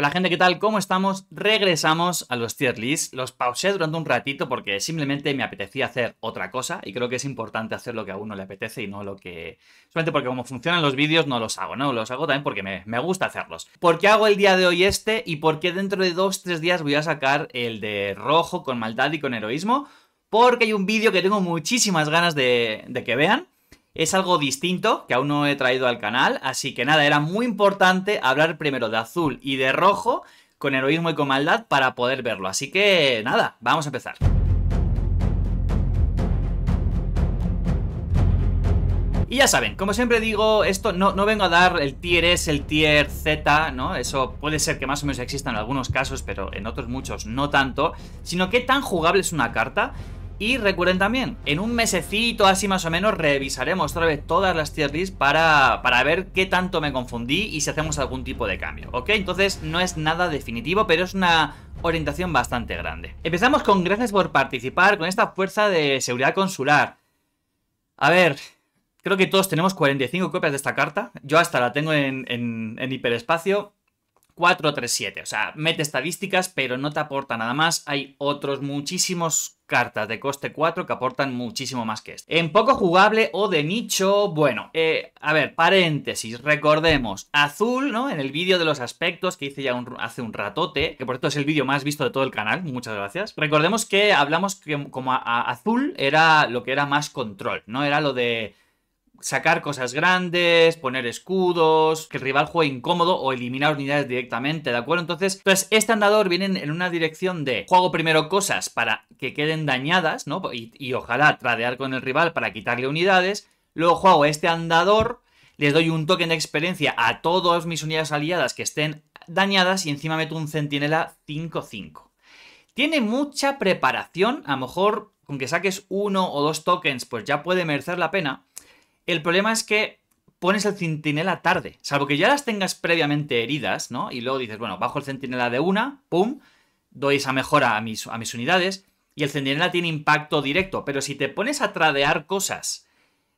Hola gente, ¿qué tal? ¿Cómo estamos? Regresamos a los tier lists. Los pausé durante un ratito porque simplemente me apetecía hacer otra cosa y creo que es importante hacer lo que a uno le apetece y no lo que... Solamente porque como funcionan los vídeos no los hago, ¿no? Los hago también porque me, gusta hacerlos. ¿Por qué hago el día de hoy este y por qué dentro de dos, tres días voy a sacar el de rojo con maldad y con heroísmo? Porque hay un vídeo que tengo muchísimas ganas de que vean es algo distinto que aún no he traído al canal, así que nada, era muy importante hablar primero de azul y de rojo con heroísmo y con maldad para poder verlo. Así que nada, vamos a empezar. Y ya saben, como siempre digo, esto no, no, vengo a dar el tier S, el tier Z, ¿no? Eso puede ser que más o menos exista en algunos casos, pero en otros muchos no tanto, sino que tan jugable es una carta y recuerden también, en un mesecito así más o menos revisaremos otra vez todas las tier para, ver qué tanto me confundí y si hacemos algún tipo de cambio, ¿ok? Entonces no es nada definitivo, pero es una orientación bastante grande. Empezamos con gracias por participar con esta fuerza de seguridad consular. A ver, creo que todos tenemos 45 copias de esta carta. Yo hasta la tengo en, en, en hiperespacio. 437, o sea, mete estadísticas, pero no te aporta nada más. Hay otros muchísimos cartas de coste 4 que aportan muchísimo más que esto. En poco jugable o de nicho, bueno, eh, a ver, paréntesis, recordemos, azul, ¿no? En el vídeo de los aspectos que hice ya hace un ratote, que por cierto es el vídeo más visto de todo el canal, muchas gracias. Recordemos que hablamos que como azul era lo que era más control, ¿no? Era lo de sacar cosas grandes, poner escudos, que el rival juegue incómodo o eliminar unidades directamente, ¿de acuerdo? Entonces, pues este andador viene en una dirección de juego primero cosas para que queden dañadas, ¿no? Y, ojalá tradear con el rival para quitarle unidades. Luego juego este andador, les doy un token de experiencia a todas mis unidades aliadas que estén dañadas y encima meto un centinela 5-5. Tiene mucha preparación, a lo mejor con que saques uno o dos tokens pues ya puede merecer la pena, el problema es que pones el centinela tarde, salvo que ya las tengas previamente heridas, ¿no? Y luego dices, bueno, bajo el centinela de una, pum, doy esa mejora a mis, a mis unidades y el centinela tiene impacto directo, pero si te pones a tradear cosas,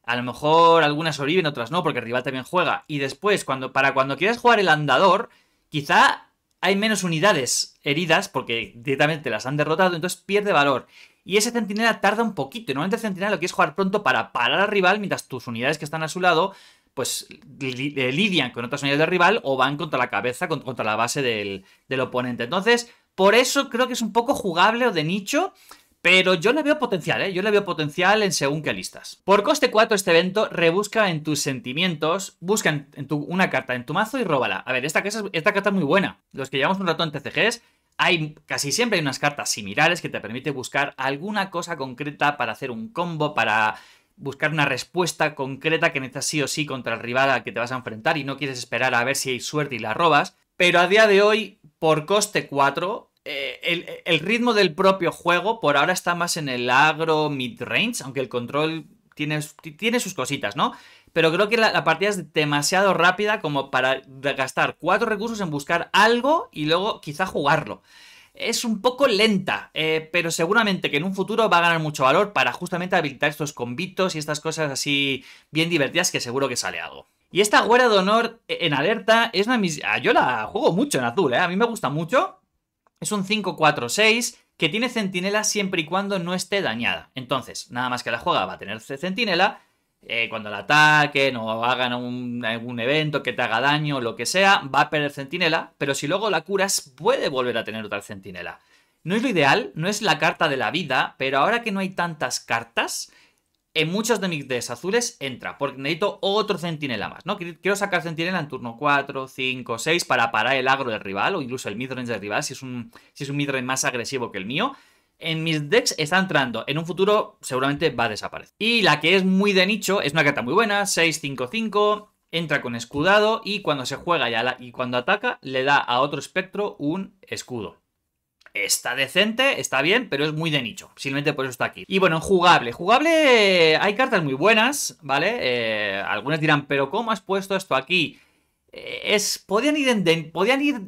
a lo mejor algunas sobreviven, otras no, porque el rival también juega, y después, cuando, para cuando quieras jugar el andador, quizá hay menos unidades heridas porque directamente las han derrotado, entonces pierde valor y ese centinela tarda un poquito. Y normalmente el centinela lo que es jugar pronto para parar al rival mientras tus unidades que están a su lado pues eh, lidian con otras unidades del rival o van contra la cabeza, contra la base del, oponente. Entonces, por eso creo que es un poco jugable o de nicho. Pero yo le veo potencial, ¿eh? Yo le veo potencial en según qué listas. Por coste 4, este evento rebusca en tus sentimientos, busca en tu, una carta en tu mazo y róbala. A ver, esta, esta carta es muy buena. Los que llevamos un rato en TCGs hay, casi siempre hay unas cartas similares que te permite buscar alguna cosa concreta para hacer un combo, para buscar una respuesta concreta que necesitas sí o sí contra el rival al que te vas a enfrentar y no quieres esperar a ver si hay suerte y la robas. Pero a día de hoy, por coste 4, eh, el, ritmo del propio juego por ahora está más en el agro mid-range, aunque el control tiene, tiene sus cositas, ¿no? pero creo que la, partida es demasiado rápida como para gastar cuatro recursos en buscar algo y luego quizá jugarlo. Es un poco lenta, eh, pero seguramente que en un futuro va a ganar mucho valor para justamente habilitar estos convitos y estas cosas así bien divertidas que seguro que sale algo. Y esta Guerra de Honor e-, en alerta es una mis... Ah, yo la juego mucho en azul, ¿eh? A mí me gusta mucho. Es un 5-4-6 que tiene centinela siempre y cuando no esté dañada. Entonces, nada más que la juega va a tener centinela, eh, cuando la ataquen o hagan algún evento que te haga daño, o lo que sea, va a perder centinela, pero si luego la curas, puede volver a tener otra centinela. No es lo ideal, no es la carta de la vida, pero ahora que no hay tantas cartas, en muchos de mis des azules entra, porque necesito otro centinela más, ¿no? Quiero sacar centinela en turno 4, 5, 6 para parar el agro del rival o incluso el midrange del rival, si si es un midrange más agresivo que el mío en mis decks está entrando. En un futuro seguramente va a desaparecer. Y la que es muy de nicho, es una carta muy buena, 6-5-5, entra con escudado y cuando se juega y, y, cuando ataca le da a otro espectro un escudo. Está decente, está bien, pero es muy de nicho. Simplemente por eso está aquí. Y bueno, jugable. Jugable, hay cartas muy buenas, ¿vale? Eh, algunas dirán, pero ¿cómo has puesto esto aquí? Eh, es, podían ir, en, podían ir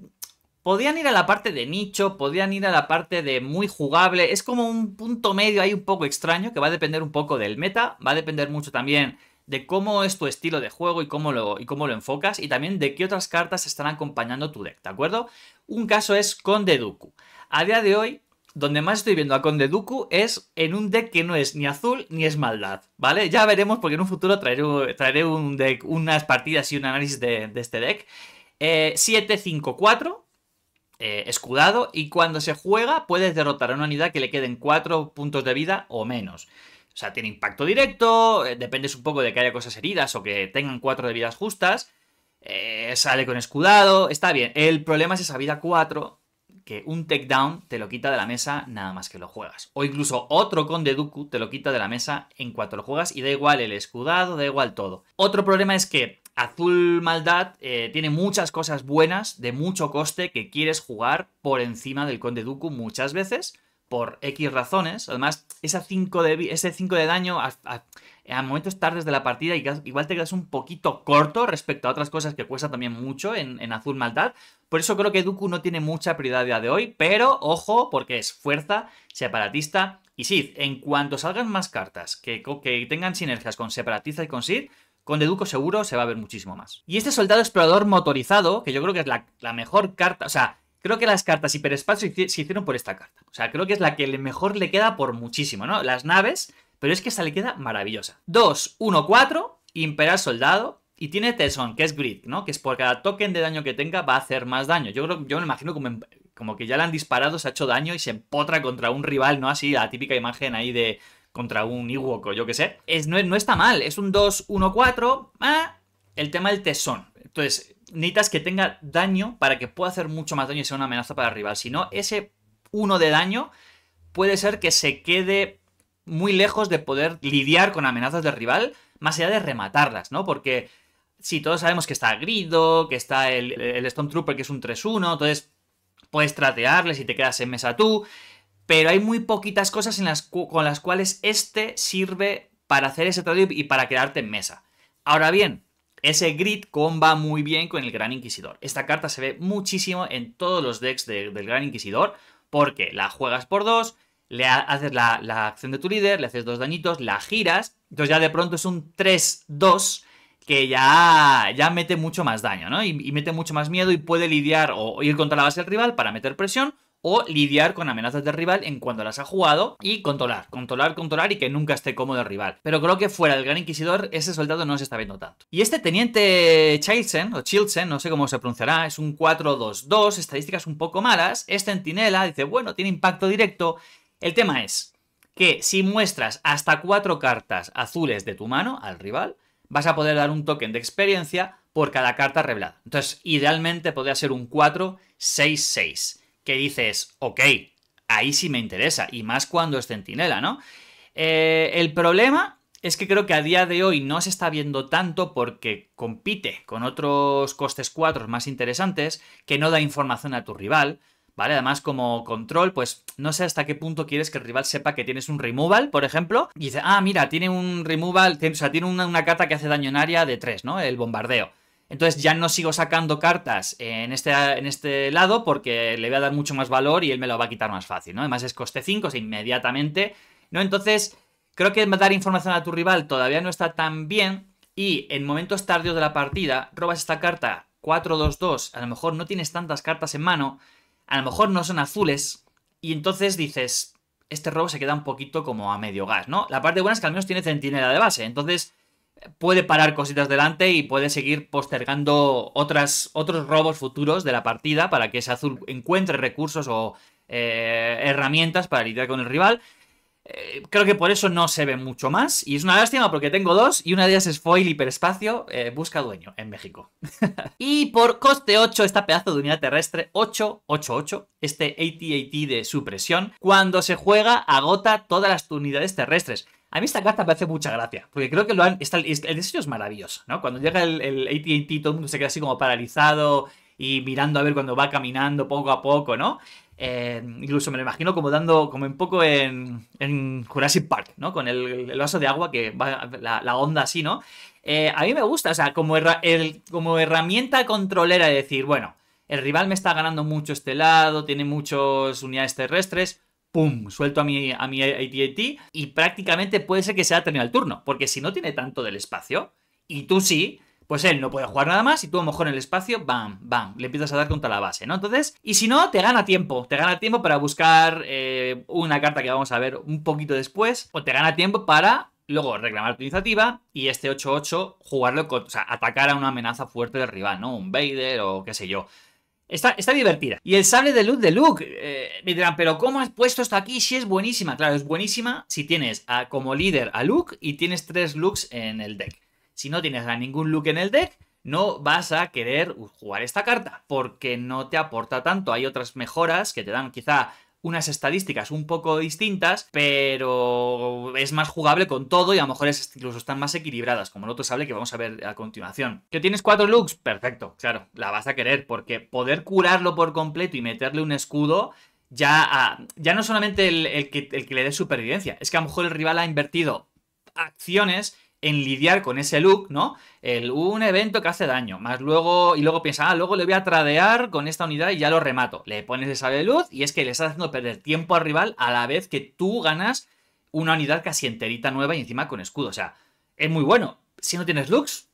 Podían ir a la parte de nicho, podían ir a la parte de muy jugable. Es como un punto medio ahí un poco extraño que va a depender un poco del meta, va a depender mucho también de cómo es tu estilo de juego y cómo lo, y cómo lo enfocas y también de qué otras cartas están acompañando tu deck, ¿de acuerdo? Un caso es Conde Duku. A día de hoy, donde más estoy viendo a Conde Duku es en un deck que no es ni azul ni es maldad, ¿vale? Ya veremos porque en un futuro traeré, traeré un deck, unas partidas y un análisis de, este deck. 7-5-4. Eh, eh, escudado y cuando se juega puedes derrotar a una unidad que le queden 4 puntos de vida o menos. O sea, tiene impacto directo, depende eh, dependes un poco de que haya cosas heridas o que tengan 4 de vidas justas. Eh, sale con escudado, está bien. El problema es esa vida 4, que un takedown te lo quita de la mesa nada más que lo juegas. O incluso otro con Deduku te lo quita de la mesa en cuanto lo juegas y da igual el escudado, da igual todo. Otro problema es que Azul Maldad eh, tiene muchas cosas buenas de mucho coste que quieres jugar por encima del Conde Dooku muchas veces por X razones. Además, de, ese 5 de daño a, momentos tardes de la partida igual te quedas un poquito corto respecto a otras cosas que cuesta también mucho en, Azul Maldad. Por eso creo que Dooku no tiene mucha prioridad día de hoy, pero ojo, porque es fuerza, separatista y SID. En cuanto salgan más cartas que, tengan sinergias con separatista y con SID... Con Deduco seguro se va a ver muchísimo más. Y este soldado explorador motorizado, que yo creo que es la, mejor carta, o sea, creo que las cartas hiperespacio se hicieron por esta carta. O sea, creo que es la que mejor le queda por muchísimo, ¿no? Las naves, pero es que esta le queda maravillosa. 2, 1, 4, Imperial Soldado. Y tiene Tesón, que es Grid, ¿no? Que es por cada token de daño que tenga va a hacer más daño. Yo creo, yo me imagino como, como que ya le han disparado, se ha hecho daño y se empotra contra un rival, ¿no? Así, la típica imagen ahí de contra un Iwoko, yo qué sé. Es, no, no, está mal, es un 2-1-4. Ah, el tema del tesón. Entonces, necesitas que tenga daño para que pueda hacer mucho más daño y sea una amenaza para el rival. Si no, ese 1 de daño puede ser que se quede muy lejos de poder lidiar con amenazas del rival, más allá de rematarlas, ¿no? Porque si todos sabemos que está Grido, que está el, Stone Trooper que es un 3-1, entonces puedes tratearle si te quedas en mesa tú pero hay muy poquitas cosas con las cuales este sirve para hacer ese trade y para quedarte en mesa. Ahora bien, ese grid comba muy bien con el Gran Inquisidor. Esta carta se ve muchísimo en todos los decks del Gran Inquisidor, porque la juegas por dos, le haces la, acción de tu líder, le haces dos dañitos, la giras, entonces ya de pronto es un 3-2 que ya, ya mete mucho más daño, ¿no? Y, y, mete mucho más miedo y puede lidiar o ir contra la base del rival para meter presión o lidiar con amenazas del rival en cuanto las ha jugado y controlar, controlar, controlar y que nunca esté cómodo el rival. Pero creo que fuera del Gran Inquisidor ese soldado no se está viendo tanto. Y este teniente Chilsen, o Chilsen, no sé cómo se pronunciará, es un 4-2-2, estadísticas un poco malas, es centinela, dice, bueno, tiene impacto directo. El tema es que si muestras hasta 4 cartas azules de tu mano al rival, vas a poder dar un token de experiencia por cada carta revelada. Entonces, idealmente podría ser un 4-6-6 que dices, ok, ahí sí me interesa, y más cuando es centinela, ¿no? Eh, el problema es que creo que a día de hoy no se está viendo tanto porque compite con otros costes 4 más interesantes que no da información a tu rival, ¿vale? Además, como control, pues no sé hasta qué punto quieres que el rival sepa que tienes un removal, por ejemplo, y dice, ah, mira, tiene un removal, o sea, tiene una, una carta que hace daño en área de 3, ¿no? El bombardeo. Entonces ya no sigo sacando cartas en este, en este lado porque le voy a dar mucho más valor y él me lo va a quitar más fácil, ¿no? Además es coste 5, sea, inmediatamente, ¿no? Entonces creo que dar información a tu rival todavía no está tan bien y en momentos tardíos de la partida robas esta carta 4-2-2, a lo mejor no tienes tantas cartas en mano, a lo mejor no son azules y entonces dices, este robo se queda un poquito como a medio gas, ¿no? La parte buena es que al menos tiene centinela de base, entonces puede parar cositas delante y puede seguir postergando otros robos futuros de la partida para que ese azul encuentre recursos o eh, herramientas para lidiar con el rival. Eh, creo que por eso no se ve mucho más. Y es una lástima porque tengo dos y una de ellas es Foil Hiperespacio, eh, busca dueño en México. y por coste 8, esta pedazo de unidad terrestre 888, este atat de supresión, cuando se juega agota todas las unidades terrestres. A mí esta carta me hace mucha gracia, porque creo que lo han, el diseño es maravilloso, ¿no? Cuando llega el, el at todo el mundo se queda así como paralizado y mirando a ver cuando va caminando poco a poco, ¿no? Eh, incluso me lo imagino como dando, como un poco en, Jurassic Park, ¿no? Con el, vaso de agua que va la, onda así, ¿no? Eh, a mí me gusta, o sea, como, como herramienta controlera de decir, bueno, el rival me está ganando mucho este lado, tiene muchas unidades terrestres, ¡pum! Suelto a mi, a mi ATT y prácticamente puede ser que sea terminado el turno, porque si no tiene tanto del espacio, y tú sí, pues él no puede jugar nada más y tú a lo mejor en el espacio, bam, bam, le empiezas a dar contra la base, ¿no? Entonces, y si no, te gana tiempo, te gana tiempo para buscar eh, una carta que vamos a ver un poquito después, o te gana tiempo para luego reclamar tu iniciativa y este 8-8 jugarlo con, o sea, atacar a una amenaza fuerte del rival, ¿no? Un Vader o qué sé yo. Está, divertida. Y el sable de luz de Luke. Eh, me dirán, pero ¿cómo has puesto esto aquí? Si es buenísima. Claro, es buenísima si tienes a, como líder a Luke y tienes tres looks en el deck. Si no tienes a ningún Luke en el deck, no vas a querer jugar esta carta porque no te aporta tanto. Hay otras mejoras que te dan quizá unas estadísticas un poco distintas, pero es más jugable con todo y a lo mejor es, incluso están más equilibradas, como el otro sable que vamos a ver a continuación. ¿Que tienes cuatro looks? Perfecto, claro, la vas a querer, porque poder curarlo por completo y meterle un escudo ya, ya, no solamente el, que, el, que, le dé supervivencia, es que a lo mejor el rival ha invertido acciones en lidiar con ese look, ¿no? El, un evento que hace daño, más luego, y luego piensa, ah, luego le voy a tradear con esta unidad y ya lo remato. Le pones esa de luz y es que le estás haciendo perder tiempo al rival a la vez que tú ganas una unidad casi enterita nueva y encima con escudo. O sea, es muy bueno. Si no tienes looks,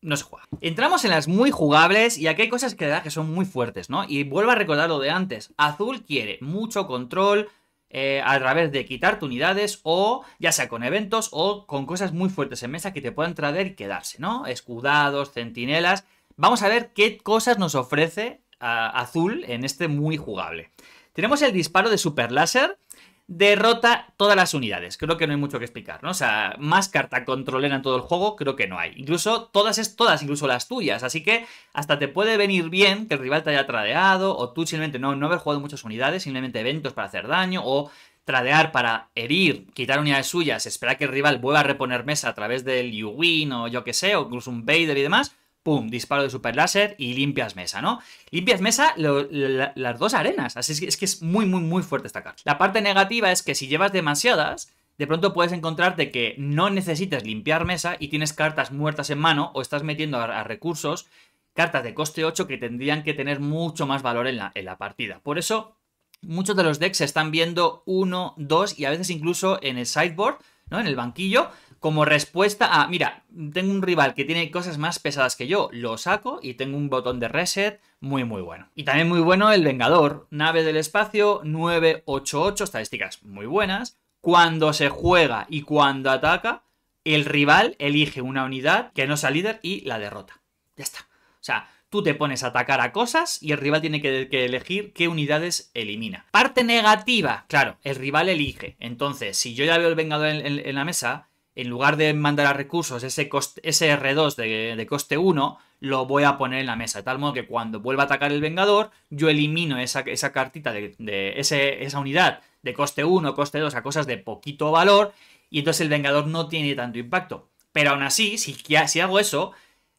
no se juega. Entramos en las muy jugables y aquí hay cosas que, que son muy fuertes, ¿no? Y vuelvo a recordar lo de antes. Azul quiere mucho control, eh, a través de quitarte unidades o ya sea con eventos o con cosas muy fuertes en mesa que te puedan traer y quedarse, ¿no? Escudados, centinelas. Vamos a ver qué cosas nos ofrece ah, Azul en este muy jugable. Tenemos el disparo de Super Láser, derrota todas las unidades. Creo que no hay mucho que explicar, ¿no? O sea, más carta controlera en todo el juego, creo que no hay. Incluso todas es todas, incluso las tuyas. Así que hasta te puede venir bien que el rival te haya tradeado, o tú simplemente no, no haber jugado muchas unidades, simplemente eventos para hacer daño, o tradear para herir, quitar unidades suyas, esperar que el rival vuelva a reponer mesa a través del U-Win o yo que sé, o incluso un Vader y demás pum, disparo de super láser y limpias mesa, ¿no? Limpias mesa las dos arenas, así es que, es muy, muy, muy fuerte esta carta. La parte negativa es que si llevas demasiadas, de pronto puedes encontrarte que no necesitas limpiar mesa y tienes cartas muertas en mano o estás metiendo a, recursos, cartas de coste 8 que tendrían que tener mucho más valor en la, en la partida. Por eso, muchos de los decks se están viendo 1, 2 y a veces incluso en el sideboard, ¿no? En el banquillo, como respuesta a, mira, tengo un rival que tiene cosas más pesadas que yo, lo saco y tengo un botón de reset muy, muy bueno. Y también muy bueno el Vengador, nave del espacio, 988, estadísticas muy buenas. Cuando se juega y cuando ataca, el rival elige una unidad que no sea líder y la derrota. Ya está. O sea, tú te pones a atacar a cosas y el rival tiene que, elegir qué unidades elimina. Parte negativa, claro, el rival elige. Entonces, si yo ya veo el Vengador en la mesa en lugar de mandar a recursos ese, coste, ese R2 de, coste 1, lo voy a poner en la mesa. De tal modo que cuando vuelva a atacar el Vengador, yo elimino esa, esa cartita de, ese, esa unidad de coste 1, coste 2 a cosas de poquito valor. Y entonces el Vengador no tiene tanto impacto. Pero aún así, si, si hago eso,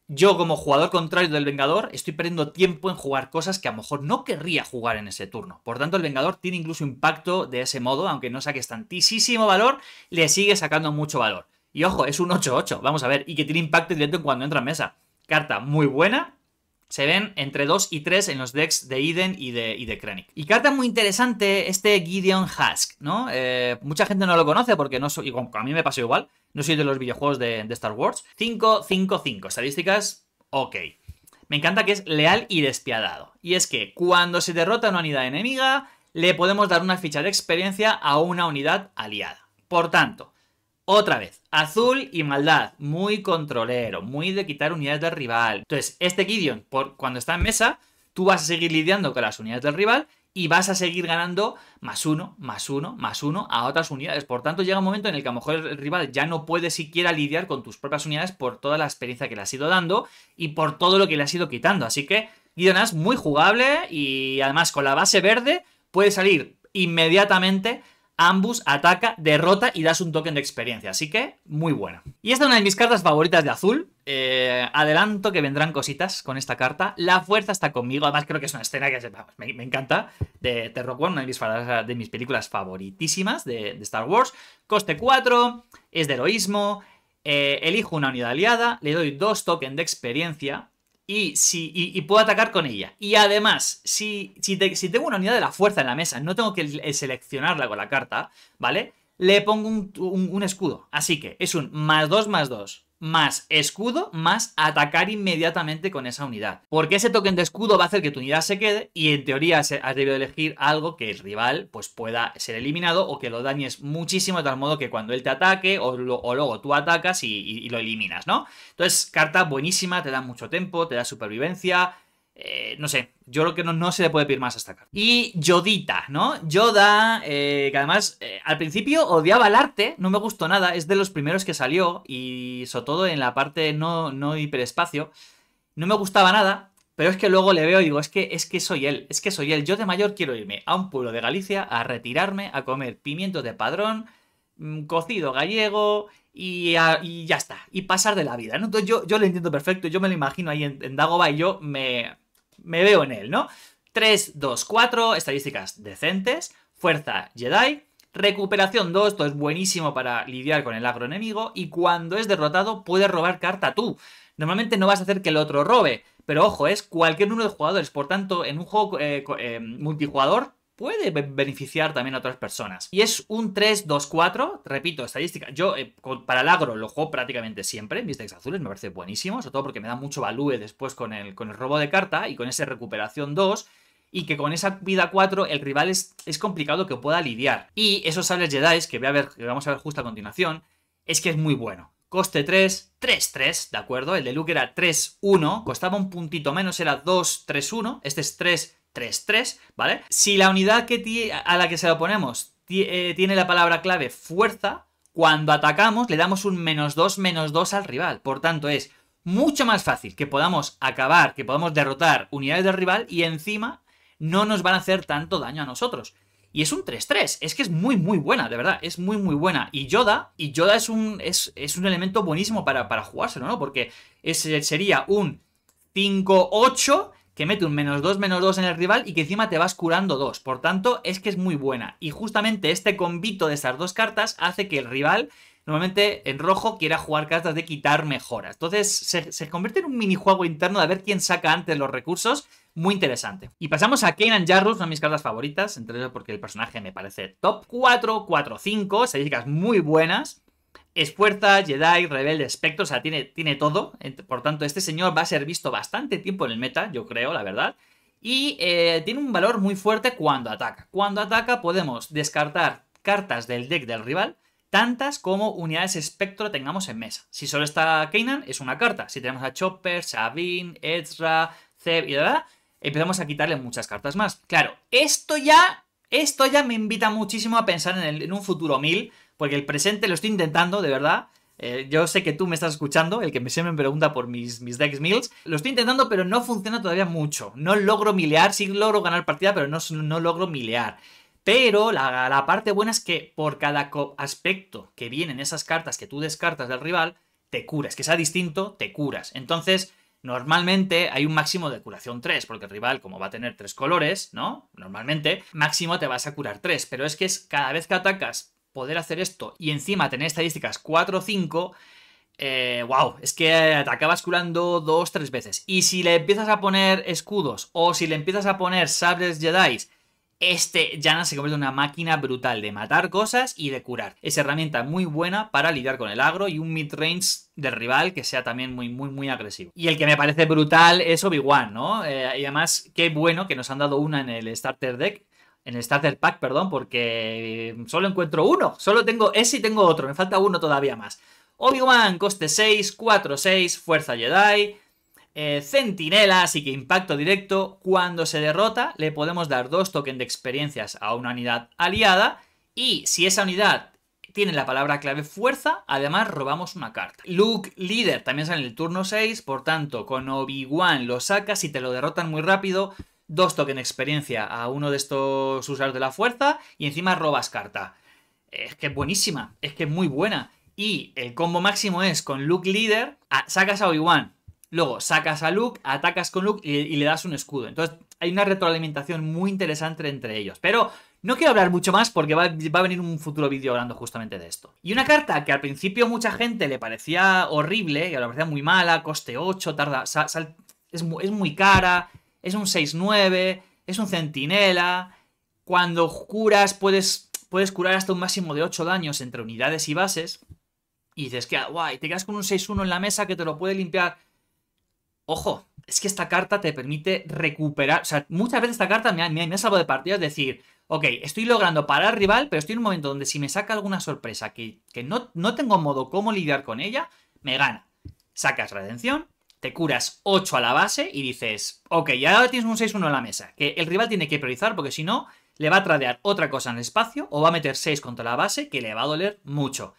yo como jugador contrario del Vengador estoy perdiendo tiempo en jugar cosas que a lo mejor no querría jugar en ese turno. Por tanto, el Vengador tiene incluso impacto de ese modo, aunque no saques tantísimo valor, le sigue sacando mucho valor. Y ojo, es un 8-8, vamos a ver, y que tiene impacto directo cuando entra en mesa. Carta muy buena, se ven entre 2 y 3 en los decks de Eden y de, y Y carta muy interesante, este Gideon Husk, ¿no? Eh, mucha gente no lo conoce porque no soy. a mí me pasó igual. No soy de los videojuegos de, de Star Wars. 5-5-5. Estadísticas, ok. Me encanta que es leal y despiadado. Y es que cuando se derrota una unidad enemiga, le podemos dar una ficha de experiencia a una unidad aliada. Por tanto, otra vez, azul y maldad, muy controlero, muy de quitar unidades del rival. Entonces, este Gideon, por, cuando está en mesa, tú vas a seguir lidiando con las unidades del rival y vas a seguir ganando más uno, más uno, más uno a otras unidades. Por tanto, llega un momento en el que a lo mejor el rival ya no puede siquiera lidiar con tus propias unidades por toda la experiencia que le has ido dando y por todo lo que le has ido quitando. Así que Gideon es muy jugable y además con la base verde puede salir inmediatamente Ambus, ataca, derrota y das un token de experiencia. Así que, muy buena. Y esta es una de mis cartas favoritas de azul. Eh, adelanto que vendrán cositas con esta carta. La fuerza está conmigo. Además, creo que es una escena que me, encanta. De Terror War, una de mis, películas favoritísimas de, Star Wars. Coste 4, es de heroísmo. Eh, elijo una unidad aliada. Le doy dos tokens de experiencia y, si, y, puedo atacar con ella. Y además, si, si, tengo una unidad de la fuerza en la mesa, no tengo que seleccionarla con la carta, ¿vale? Le pongo un, un, un escudo. Así que es un más 2 más 2 más escudo más atacar inmediatamente con esa unidad. Porque ese token de escudo va a hacer que tu unidad se quede y en teoría has debido elegir algo que el rival pues pueda ser eliminado o que lo dañes muchísimo de tal modo que cuando él te ataque o, luego tú atacas y, y, lo eliminas, ¿no? Entonces, carta buenísima, te da mucho tiempo, te da supervivencia, eh, no sé, yo lo que no, se le puede pedir más hasta acá. Y Yodita, ¿no? Yoda, eh, que además eh, al principio odiaba el arte, no me gustó nada, es de los primeros que salió y sobre todo en la parte no, no hiperespacio, no me gustaba nada, pero es que luego le veo y digo, es que, es que soy él, es que soy él, yo de mayor quiero irme a un pueblo de Galicia a retirarme, a comer pimientos de padrón, mm, cocido gallego, y, ya está, y pasar de la vida, ¿no? Entonces yo, yo lo entiendo perfecto, yo me lo imagino ahí en, en Dagoba y yo me, me veo en él, ¿no? 3, 2, 4, estadísticas decentes, fuerza Jedi, recuperación 2, esto es buenísimo para lidiar con el agro enemigo, y cuando es derrotado puede robar carta tú. Normalmente no vas a hacer que el otro robe, pero ojo, es cualquier número de jugadores, por tanto, en un juego eh, eh, multijugador puede beneficiar también a otras personas. Y es un 3-2-4, repito, estadística. Yo eh, para el agro lo juego prácticamente siempre, mis decks azules me parece buenísimo, sobre todo porque me da mucho value después con el, con el robo de carta y con esa recuperación 2 y que con esa vida 4 el rival es, complicado que pueda lidiar. Y esos sables Jedi que, voy a ver, que vamos a ver justo a continuación, es que es muy bueno. Coste 3, 3-3, ¿de acuerdo? El de Luke era 3-1, costaba un puntito menos, era 2-3-1, este es 3 3, 3, ¿vale? Si la unidad a la que se lo ponemos eh, tiene la palabra clave fuerza, cuando atacamos le damos un menos 2, menos 2 al rival. Por tanto, es mucho más fácil que podamos acabar, que podamos derrotar unidades del rival y encima no nos van a hacer tanto daño a nosotros. Y es un 3-3, es que es muy muy buena, de verdad, es muy muy buena. Y Yoda, y Yoda es un, es, un elemento buenísimo para, para jugárselo, ¿no? Porque ese sería un 5-8 que mete un menos 2, menos 2 en el rival y que encima te vas curando 2. Por tanto, es que es muy buena. Y justamente este convito de esas dos cartas hace que el rival, normalmente en rojo, quiera jugar cartas de quitar mejoras. Entonces, se, convierte en un minijuego interno de a ver quién saca antes los recursos. Muy interesante. Y pasamos a Kanan and una de mis cartas favoritas, entre ellos porque el personaje me parece top 4, 4, 5, estadísticas muy buenas es fuerza, Jedi, rebelde, espectro, o sea, tiene, tiene todo. Por tanto, este señor va a ser visto bastante tiempo en el meta, yo creo, la verdad. Y eh, tiene un valor muy fuerte cuando ataca. Cuando ataca podemos descartar cartas del deck del rival, tantas como unidades espectro tengamos en mesa. Si solo está Kanan, es una carta. Si tenemos a Chopper, Sabine, Ezra, Zeb y verdad, empezamos a quitarle muchas cartas más. Claro, esto ya, esto ya me invita muchísimo a pensar en, en un futuro 1000 porque el presente lo estoy intentando, de verdad. Eh, yo sé que tú me estás escuchando, el que me siempre me pregunta por mis, mis decks mills. Lo estoy intentando, pero no funciona todavía mucho. No logro milear, sí logro ganar partida, pero no, no logro milear. Pero la, parte buena es que por cada aspecto que vienen esas cartas que tú descartas del rival, te curas. Que sea distinto, te curas. Entonces, normalmente hay un máximo de curación 3, porque el rival, como va a tener 3 colores, ¿no? Normalmente, máximo te vas a curar 3. Pero es que es cada vez que atacas poder hacer esto y encima tener estadísticas 4 o 5, wow, eh, es que te acabas curando 2 3 veces. Y si le empiezas a poner escudos o si le empiezas a poner sables Jedi, este no se convierte en una máquina brutal de matar cosas y de curar. Es herramienta muy buena para lidiar con el agro y un mid-range del rival que sea también muy, muy, muy agresivo. Y el que me parece brutal es Obi-Wan, ¿no? Eh, y además, qué bueno que nos han dado una en el Starter Deck en el Starter Pack, perdón, porque mm, solo encuentro uno. Solo tengo ese y tengo otro. Me falta uno todavía más. Obi-Wan, coste 6, 4, 6, Fuerza Jedi. Eh, centinela, así que impacto directo. Cuando se derrota, le podemos dar dos tokens de experiencias a una unidad aliada. Y si esa unidad tiene la palabra clave fuerza, además robamos una carta. Luke líder también sale en el turno 6, por tanto, con Obi-Wan lo sacas y te lo derrotan muy rápido dos token experiencia a uno de estos usuarios de la fuerza y encima robas carta. Es que es buenísima, es que es muy buena. Y el combo máximo es con Luke líder sacas a Obi-Wan, luego sacas a Luke, atacas con Luke y, le das un escudo. Entonces hay una retroalimentación muy interesante entre ellos. Pero no quiero hablar mucho más porque va, a venir un futuro vídeo hablando justamente de esto. Y una carta que al principio mucha gente le parecía horrible, que le parecía muy mala, coste 8, tarda, es, es muy cara, es un 6-9, es un centinela. Cuando curas puedes, puedes curar hasta un máximo de 8 daños entre unidades y bases. Y dices que, ah, guay, te quedas con un 6-1 en la mesa que te lo puede limpiar. Ojo, es que esta carta te permite recuperar. O sea, muchas veces esta carta me ha, me ha salvado de decir, ok, estoy logrando parar rival, pero estoy en un momento donde si me saca alguna sorpresa que, que no, no tengo modo cómo lidiar con ella, me gana. Sacas redención, te curas 8 a la base y dices, ok, ya tienes un 6-1 en la mesa, que el rival tiene que priorizar porque si no, le va a tradear otra cosa en el espacio o va a meter 6 contra la base que le va a doler mucho.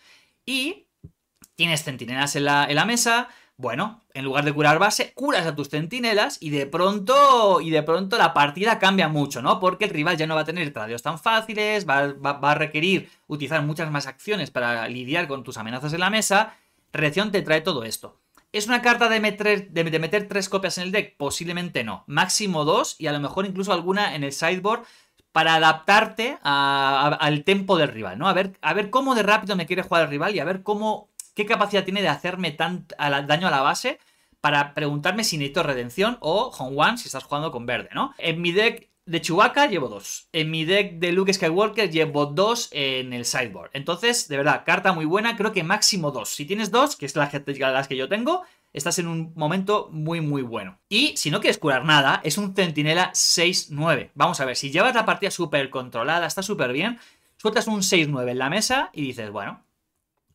Y tienes centinelas en la, mesa, bueno, en lugar de curar base, curas a tus centinelas y de pronto. Y de pronto la partida cambia mucho, ¿no? Porque el rival ya no va a tener tradeos tan fáciles, va, va, a requerir utilizar muchas más acciones para lidiar con tus amenazas en la mesa. Reacción te trae todo esto. ¿Es una carta de meter, tres copias en el deck? Posiblemente no. Máximo dos y a lo mejor incluso alguna en el sideboard para adaptarte al tempo del rival, ¿no? A ver, a ver cómo de rápido me quiere jugar el rival y a ver cómo, qué capacidad tiene de hacerme daño a la base para preguntarme si necesito redención o Hong one si estás jugando con verde, ¿no? En mi deck de Chewbacca llevo dos. En mi deck de Luke Skywalker llevo dos en el sideboard. Entonces, de verdad, carta muy buena, creo que máximo dos. Si tienes dos, que es la de las que yo tengo, estás en un momento muy muy bueno. Y si no quieres curar nada, es un centinela 6-9. Vamos a ver, si llevas la partida súper controlada, está súper bien, sueltas un 6-9 en la mesa y dices, bueno,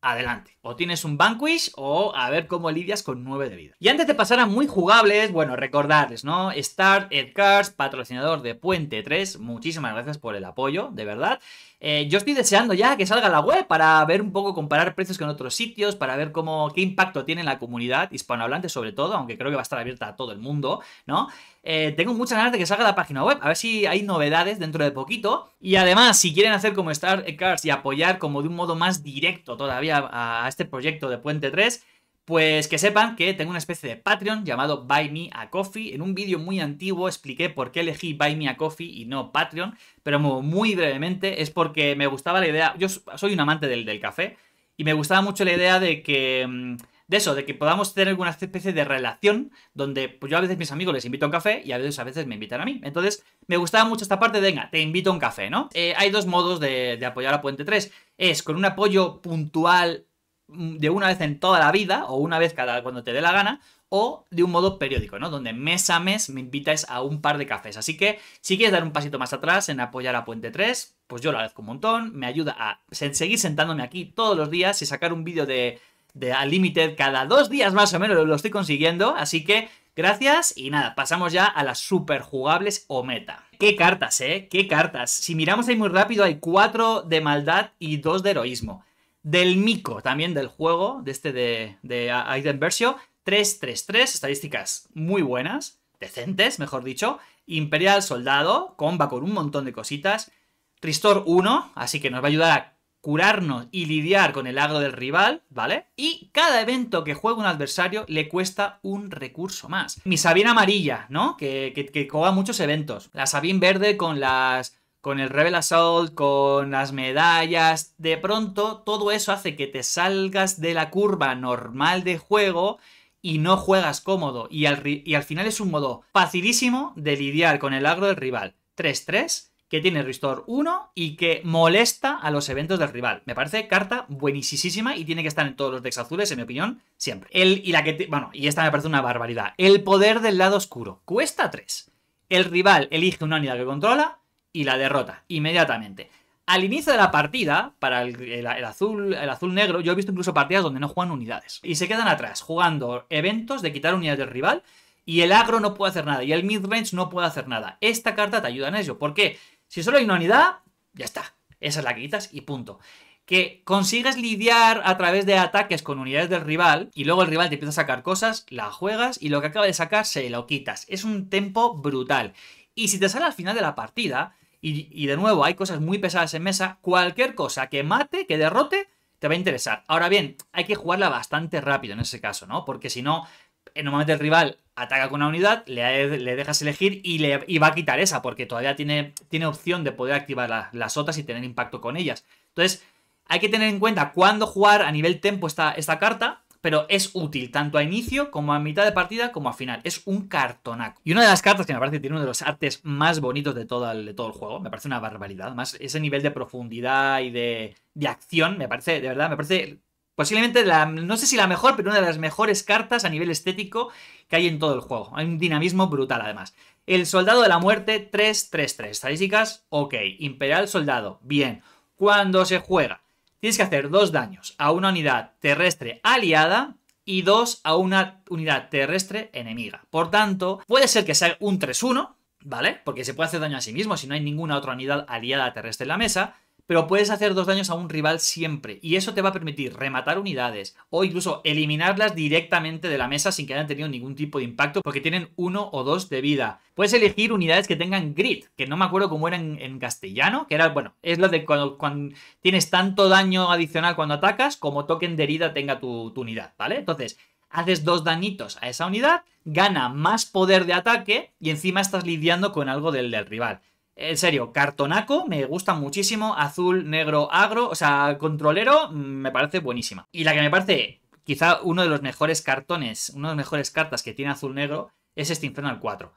adelante. O tienes un Vanquish o a ver cómo lidias con 9 de vida. Y antes de pasar a muy jugables, bueno, recordarles, ¿no? Star Ed Cars, patrocinador de Puente 3, muchísimas gracias por el apoyo, de verdad. Eh, yo estoy deseando ya que salga la web para ver un poco, comparar precios con otros sitios, para ver cómo, qué impacto tiene en la comunidad hispanohablante sobre todo, aunque creo que va a estar abierta a todo el mundo, ¿no? Eh, tengo muchas ganas de que salga la página web, a ver si hay novedades dentro de poquito. Y además, si quieren hacer como Star Cars y apoyar como de un modo más directo todavía, a, este proyecto de Puente 3, pues que sepan que tengo una especie de Patreon llamado Buy Me a Coffee. En un vídeo muy antiguo expliqué por qué elegí Buy Me a Coffee y no Patreon, pero muy brevemente es porque me gustaba la idea. Yo soy un amante del, del café y me gustaba mucho la idea de que mm, de eso, de que podamos tener alguna especie de relación donde pues, yo a veces mis amigos les invito a un café y a veces a veces me invitan a mí. Entonces, me gustaba mucho esta parte de, venga, te invito a un café, ¿no? Eh, hay dos modos de, apoyar a Puente 3. Es con un apoyo puntual mm, de una vez en toda la vida o una vez cada cuando te dé la gana o de un modo periódico, ¿no? Donde mes a mes me invitas a un par de cafés. Así que si quieres dar un pasito más atrás en apoyar a Puente 3, pues yo lo agradezco un montón, me ayuda a seguir sentándome aquí todos los días y sacar un vídeo de de Unlimited cada dos días más o menos lo estoy consiguiendo, así que gracias y nada, pasamos ya a las super jugables o meta. ¡Qué cartas, eh! ¡Qué cartas! Si miramos ahí muy rápido hay cuatro de maldad y dos de heroísmo. Del Mico, también del juego, de este de, de Aiden Versio, 3-3-3, estadísticas muy buenas, decentes, mejor dicho. Imperial Soldado, comba con un montón de cositas. Tristor 1, así que nos va a ayudar a curarnos y lidiar con el agro del rival, ¿vale? Y cada evento que juega un adversario le cuesta un recurso más. Mi Sabine amarilla, ¿no? Que, que, muchos eventos. La Sabine verde con las... Con el Rebel Assault, con las medallas, de pronto todo eso hace que te salgas de la curva normal de juego y no juegas cómodo. Y al, y al final es un modo facilísimo de lidiar con el agro del rival. 3-3 que tiene Restore 1 y que molesta a los eventos del rival. Me parece carta buenísima y tiene que estar en todos los decks azules, en mi opinión, siempre. El, y la que. Bueno, y esta me parece una barbaridad. El poder del lado oscuro. Cuesta 3. El rival elige una unidad que controla y la derrota inmediatamente. Al inicio de la partida, para el, azul, el azul negro, yo he visto incluso partidas donde no juegan unidades. Y se quedan atrás, jugando eventos de quitar unidades del rival. Y el agro no puede hacer nada. Y el midrange no puede hacer nada. Esta carta te ayuda en ello. ¿Por qué? Si solo hay una unidad, ya está. Esa es la que quitas y punto. Que consigues lidiar a través de ataques con unidades del rival y luego el rival te empieza a sacar cosas, la juegas y lo que acaba de sacar se lo quitas. Es un tempo brutal. Y si te sale al final de la partida, y, y de nuevo hay cosas muy pesadas en mesa, cualquier cosa que mate, que derrote, te va a interesar. Ahora bien, hay que jugarla bastante rápido en ese caso, ¿no? Porque si no, eh, normalmente el rival ataca con una unidad, le, le dejas elegir y, le, va a quitar esa, porque todavía tiene, tiene opción de poder activar las otras y tener impacto con ellas. Entonces, hay que tener en cuenta cuándo jugar a nivel tempo esta, esta carta, pero es útil tanto a inicio como a mitad de partida como a final. Es un cartonaco. Y una de las cartas que me parece que tiene uno de los artes más bonitos de todo el, todo el juego, me parece una barbaridad. Más ese nivel de profundidad y de, de acción, me parece, de verdad, me parece Posiblemente, la, no sé si la mejor, pero una de las mejores cartas a nivel estético que hay en todo el juego. Hay un dinamismo brutal, además. El Soldado de la Muerte 3-3-3. Estadísticas, ok. Imperial Soldado, bien. Cuando se juega, tienes que hacer dos daños a una unidad terrestre aliada y dos a una unidad terrestre enemiga. Por tanto, puede ser que sea un 3-1, ¿vale? Porque se puede hacer daño a sí mismo si no hay ninguna otra unidad aliada terrestre en la mesa pero puedes hacer dos daños a un rival siempre, y eso te va a permitir rematar unidades o incluso eliminarlas directamente de la mesa sin que hayan tenido ningún tipo de impacto porque tienen uno o dos de vida. Puedes elegir unidades que tengan grit, que no me acuerdo cómo era en, castellano, que era, bueno, es lo de cuando, tienes tanto daño adicional cuando atacas como token de herida tenga tu, unidad, ¿vale? Entonces, haces dos dañitos a esa unidad, gana más poder de ataque y encima estás lidiando con algo del, del rival. En serio, cartonaco, me gusta muchísimo. Azul, negro, agro, o sea, controlero, mm, me parece buenísima. Y la que me parece quizá uno de los mejores cartones, una de las mejores cartas que tiene azul negro, es este Infernal 4.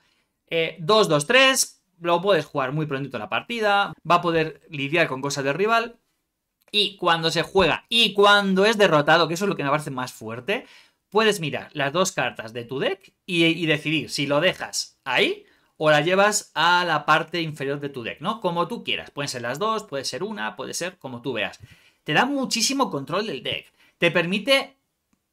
2-2-3, eh, lo puedes jugar muy prontito en la partida, va a poder lidiar con cosas del rival. Y cuando se juega y cuando es derrotado, que eso es lo que me parece más fuerte, puedes mirar las dos cartas de tu deck y, y decidir si lo dejas ahí o la llevas a la parte inferior de tu deck, ¿no? Como tú quieras. Pueden ser las dos, puede ser una, puede ser como tú veas. Te da muchísimo control del deck. Te permite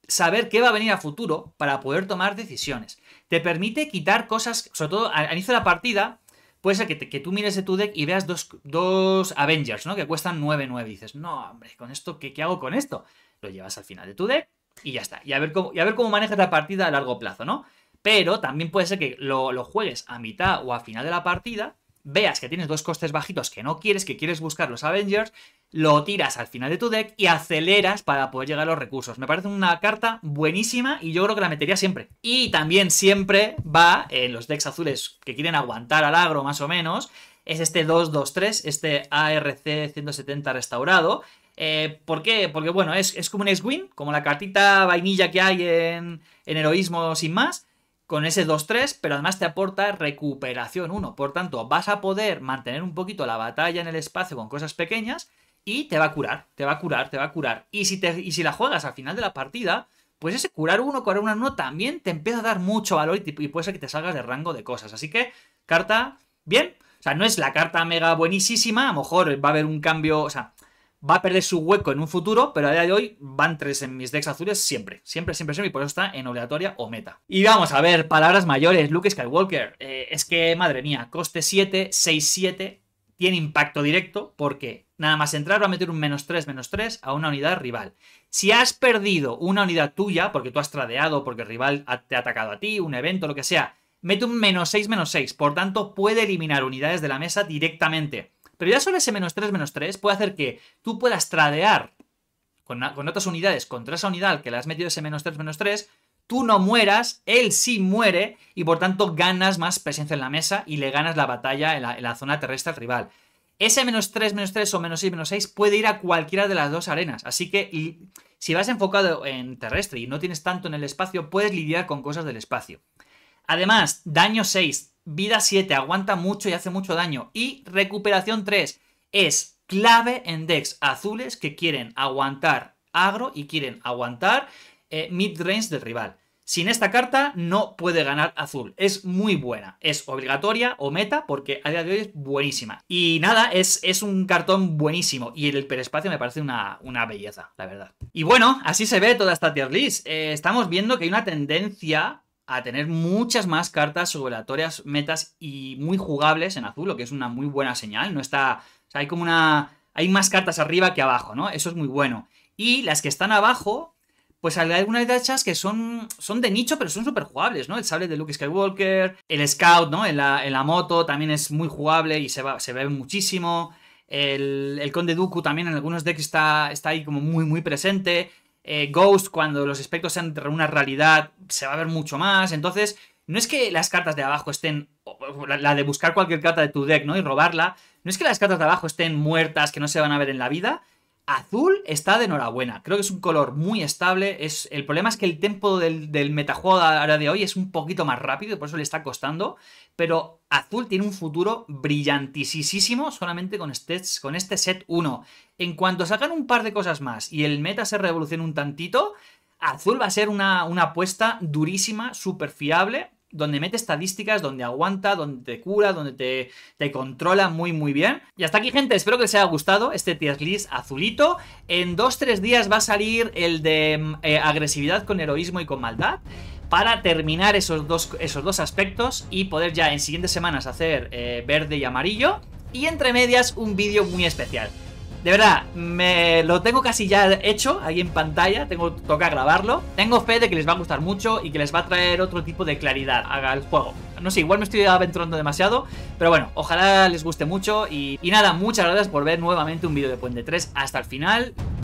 saber qué va a venir a futuro para poder tomar decisiones. Te permite quitar cosas, sobre todo al inicio de la partida, puede ser que, que tú mires de tu deck y veas dos, dos Avengers, ¿no? Que cuestan 9-9. Dices, no, hombre, ¿con esto qué, hago con esto? Lo llevas al final de tu deck y ya está. Y a ver cómo, y a ver cómo manejas la partida a largo plazo, ¿no? Pero también puede ser que lo, juegues a mitad o a final de la partida, veas que tienes dos costes bajitos que no quieres, que quieres buscar los Avengers, lo tiras al final de tu deck y aceleras para poder llegar a los recursos. Me parece una carta buenísima y yo creo que la metería siempre. Y también siempre va en los decks azules que quieren aguantar al agro más o menos. Es este 223, este ARC 170 restaurado. Eh, ¿Por qué? Porque bueno, es, como un x como la cartita vainilla que hay en, en Heroísmo sin más con ese 2-3, pero además te aporta recuperación 1. Por tanto, vas a poder mantener un poquito la batalla en el espacio con cosas pequeñas y te va a curar, te va a curar, te va a curar. Y si, te, y si la juegas al final de la partida, pues ese curar 1, curar 1 1 también te empieza a dar mucho valor y, y puede ser que te salgas de rango de cosas. Así que, carta, bien. O sea, no es la carta mega buenísima, a lo mejor va a haber un cambio, o sea, va a perder su hueco en un futuro, pero a día de hoy van tres en mis decks azules siempre, siempre, siempre, siempre, y por eso está en obligatoria o meta. Y vamos a ver, palabras mayores, Luke Skywalker. Eh, es que, madre mía, coste 7, 6, 7, tiene impacto directo porque nada más entrar va a meter un menos 3, menos 3 a una unidad rival. Si has perdido una unidad tuya, porque tú has tradeado, porque el rival te ha atacado a ti, un evento, lo que sea, mete un menos 6, menos 6, por tanto puede eliminar unidades de la mesa directamente. Pero ya solo ese menos 3, menos 3 puede hacer que tú puedas tradear con, otras unidades contra esa unidad al que le has metido ese menos 3, menos 3, tú no mueras, él sí muere y por tanto ganas más presencia en la mesa y le ganas la batalla en la, zona terrestre al rival. Ese menos 3, menos 3 o menos 6, menos 6 puede ir a cualquiera de las dos arenas. Así que si vas enfocado en terrestre y no tienes tanto en el espacio, puedes lidiar con cosas del espacio. Además, daño 6, vida 7, aguanta mucho y hace mucho daño. Y recuperación 3 es clave en decks azules que quieren aguantar agro y quieren aguantar eh, mid-range del rival. Sin esta carta no puede ganar azul. Es muy buena. Es obligatoria o meta porque a día de hoy es buenísima. Y nada, es, es un cartón buenísimo. Y el hiperespacio me parece una, una, belleza, la verdad. Y bueno, así se ve toda esta tier list. Eh, estamos viendo que hay una tendencia a tener muchas más cartas sobre metas y muy jugables en azul, lo que es una muy buena señal. No está. hay como una. Hay más cartas arriba que abajo, ¿no? Eso es muy bueno. Y las que están abajo, pues hay algunas hechas que son, son de nicho, pero son súper jugables, ¿no? El sable de Luke Skywalker, el Scout, ¿no? En la, moto también es muy jugable y se, va, se ve muchísimo. El, el, Conde Dooku también en algunos decks está, está ahí como muy, muy presente. Eh, Ghost, cuando los espectros sean una realidad, se va a ver mucho más. Entonces, no es que las cartas de abajo estén. La, de buscar cualquier carta de tu deck, ¿no? Y robarla. No es que las cartas de abajo estén muertas, que no se van a ver en la vida, Azul está de enhorabuena. Creo que es un color muy estable. Es, el problema es que el tempo del, del metajuego hora de hoy es un poquito más rápido y por eso le está costando. Pero Azul tiene un futuro brillantísimo solamente con este, con este set 1. En cuanto sacan un par de cosas más y el meta se revolucione un tantito, Azul va a ser una, una apuesta durísima, súper fiable, donde mete estadísticas, donde aguanta, donde te cura, donde te, controla muy muy bien. Y hasta aquí gente, espero que les haya gustado este tier list azulito. En 2-3 días va a salir el de mm, eh, agresividad con heroísmo y con maldad para terminar esos dos, esos dos aspectos y poder ya en siguientes semanas hacer eh, verde y amarillo. Y entre medias un vídeo muy especial. De verdad, me lo tengo casi ya hecho ahí en pantalla, tengo toca grabarlo. Tengo fe de que les va a gustar mucho y que les va a traer otro tipo de claridad al juego. No sé, igual me estoy aventurando demasiado, pero bueno, ojalá les guste mucho y, y nada, muchas gracias por ver nuevamente un vídeo de Puente 3 hasta el final.